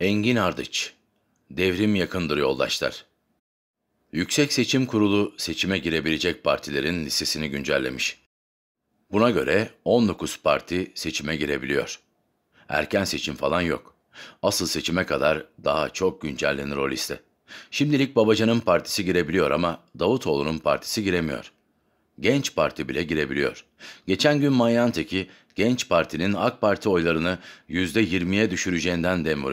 Engin Ardıç Devrim yakındır yoldaşlar. Yüksek Seçim Kurulu seçime girebilecek partilerin listesini güncellemiş. Buna göre 19 parti seçime girebiliyor. Erken seçim falan yok. Asıl seçime kadar daha çok güncellenir o liste. Şimdilik Babacan'ın partisi girebiliyor ama Davutoğlu'nun partisi giremiyor. Genç Parti bile girebiliyor. Geçen gün Mayanteki Genç Parti'nin AK Parti oylarını %20'ye düşüreceğinden dem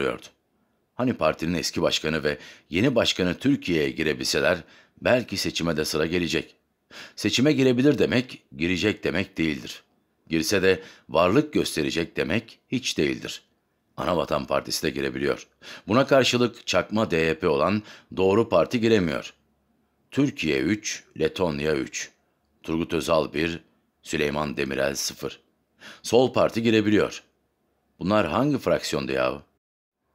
Hani partinin eski başkanı ve yeni başkanı Türkiye'ye girebilseler belki seçime de sıra gelecek. Seçime girebilir demek, girecek demek değildir. Girse de varlık gösterecek demek hiç değildir. Anavatan Partisi de girebiliyor. Buna karşılık çakma DYP olan Doğru Parti giremiyor. Türkiye 3, Letonya 3, Turgut Özal 1, Süleyman Demirel 0. Sol Parti girebiliyor. Bunlar hangi fraksiyonda yahu?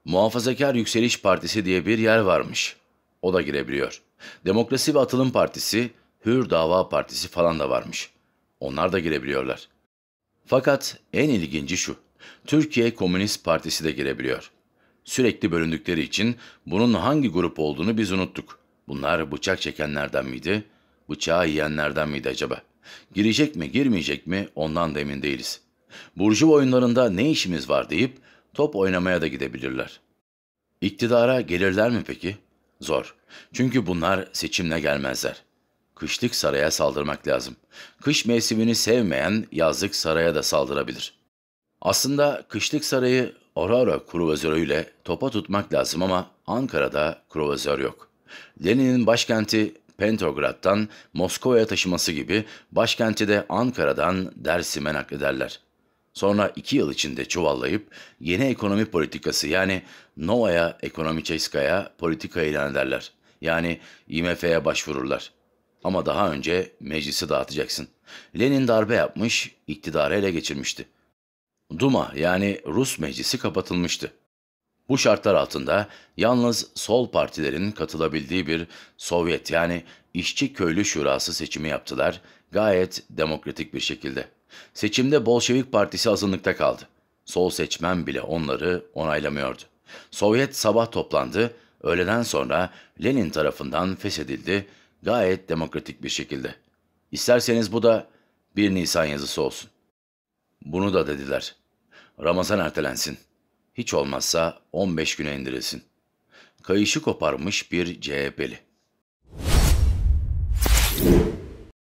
Muhafazakar Yükseliş Partisi diye bir yer varmış. O da girebiliyor. Demokrasi ve Atılım Partisi, Hür Dava Partisi falan da varmış. Onlar da girebiliyorlar. Fakat en ilginci şu. Türkiye Komünist Partisi de girebiliyor. Sürekli bölündükleri için bunun hangi grup olduğunu biz unuttuk. Bunlar bıçak çekenlerden miydi? Bıçağı yiyenlerden miydi acaba? Girecek mi girmeyecek mi ondan da emin değiliz. Burcu oyunlarında ne işimiz var deyip Top oynamaya da gidebilirler. İktidara gelirler mi peki? Zor. Çünkü bunlar seçimle gelmezler. Kışlık saraya saldırmak lazım. Kış mevsimini sevmeyen yazlık saraya da saldırabilir. Aslında kışlık sarayı Aurora kruvazörüyle topa tutmak lazım ama Ankara'da kruvazör yok. Lenin'in başkenti Pentograd'dan Moskova'ya taşıması gibi başkenti de Ankara'dan Dersim'e naklederler. Sonra iki yıl içinde çuvallayıp yeni ekonomi politikası yani Novaya Ekonomiçeskaya politika ilan ederler. Yani IMF'ye başvururlar. Ama daha önce meclisi dağıtacaksın. Lenin darbe yapmış, iktidarı ele geçirmişti. Duma yani Rus meclisi kapatılmıştı. Bu şartlar altında yalnız sol partilerin katılabildiği bir Sovyet yani İşçi Köylü Şurası seçimi yaptılar gayet demokratik bir şekilde. Seçimde Bolşevik Partisi azınlıkta kaldı. Sol seçmen bile onları onaylamıyordu. Sovyet sabah toplandı, öğleden sonra Lenin tarafından feshedildi gayet demokratik bir şekilde. İsterseniz bu da 1 Nisan yazısı olsun. Bunu da dediler. Ramazan ertelensin. Hiç olmazsa 15 güne indirilsin. Kayışı koparmış bir CHP'li.